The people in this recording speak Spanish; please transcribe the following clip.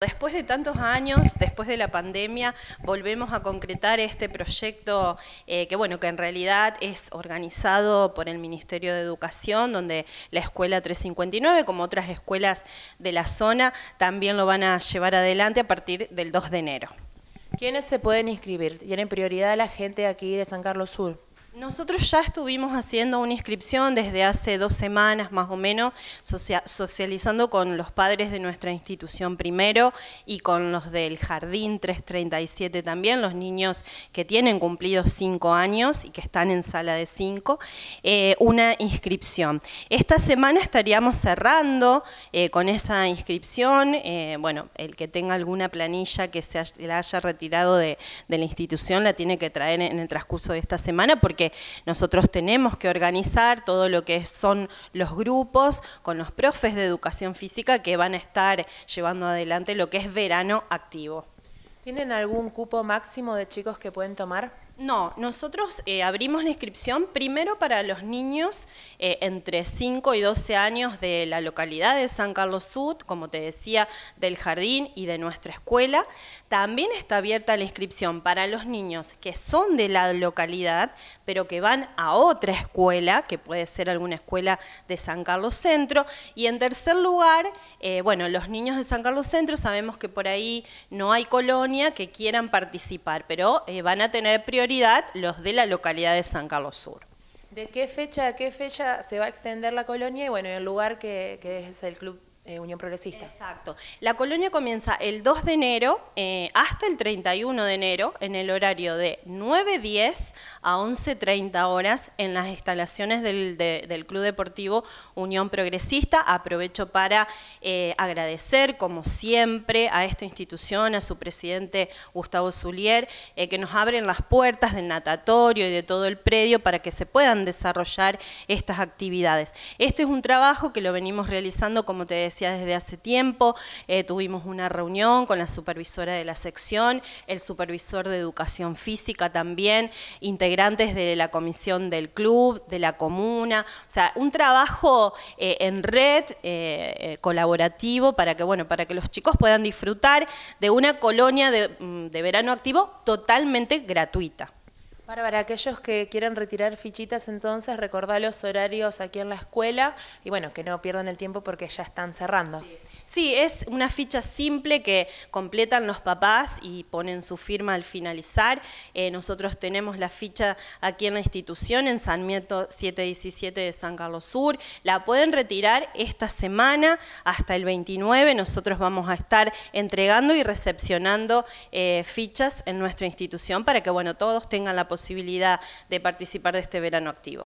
Después de tantos años, después de la pandemia, volvemos a concretar este proyecto eh, que, bueno, que en realidad es organizado por el Ministerio de Educación, donde la Escuela 359, como otras escuelas de la zona, también lo van a llevar adelante a partir del 2 de enero. ¿Quiénes se pueden inscribir? ¿Tienen prioridad la gente aquí de San Carlos Sur? Nosotros ya estuvimos haciendo una inscripción desde hace dos semanas más o menos, socializando con los padres de nuestra institución primero y con los del Jardín 337 también, los niños que tienen cumplidos cinco años y que están en sala de cinco, eh, una inscripción. Esta semana estaríamos cerrando eh, con esa inscripción, eh, bueno, el que tenga alguna planilla que se la haya retirado de la institución la tiene que traer en el transcurso de esta semana porque nosotros tenemos que organizar, todo lo que son los grupos con los profes de educación física que van a estar llevando adelante lo que es verano activo. ¿Tienen algún cupo máximo de chicos que pueden tomar? No, nosotros eh, abrimos la inscripción primero para los niños eh, entre 5 y 12 años de la localidad de San Carlos Sud, como te decía, del jardín y de nuestra escuela. También está abierta la inscripción para los niños que son de la localidad, pero que van a otra escuela, que puede ser alguna escuela de San Carlos Centro. Y en tercer lugar, eh, bueno, los niños de San Carlos Centro sabemos que por ahí no hay colonia que quieran participar, pero van a tener prioridad los de la localidad de San Carlos Sur. ¿De qué fecha a qué fecha se va a extender la colonia? Y bueno, el lugar que, que es el Club eh, Unión Progresista. Exacto. La colonia comienza el 2 de enero eh, hasta el 31 de enero en el horario de 9.10 a 11.30 horas en las instalaciones del, Club Deportivo Unión Progresista. Aprovecho para eh, agradecer, como siempre, a esta institución, a su presidente Gustavo Zulier, que nos abren las puertas del natatorio y de todo el predio para que se puedan desarrollar estas actividades. Este es un trabajo que lo venimos realizando, como te decía, desde hace tiempo. Eh, tuvimos una reunión con la supervisora de la sección, el supervisor de educación física también, integrantes de la comisión del club, de la comuna, o sea, un trabajo eh, en red eh, colaborativo para que, bueno, para que los chicos puedan disfrutar de una colonia de mm, verano activo totalmente gratuita para aquellos que quieren retirar fichitas, entonces recordar los horarios aquí en la escuela y bueno, que no pierdan el tiempo porque ya están cerrando. Sí. es una ficha simple que completan los papás y ponen su firma al finalizar. Eh, nosotros tenemos la ficha aquí en la institución, en San Mieto 717 de San Carlos Sur. La pueden retirar esta semana hasta el 29. Nosotros vamos a estar entregando y recepcionando eh, fichas en nuestra institución para que bueno, todos tengan la posibilidad posibilidad de participar de este verano activo.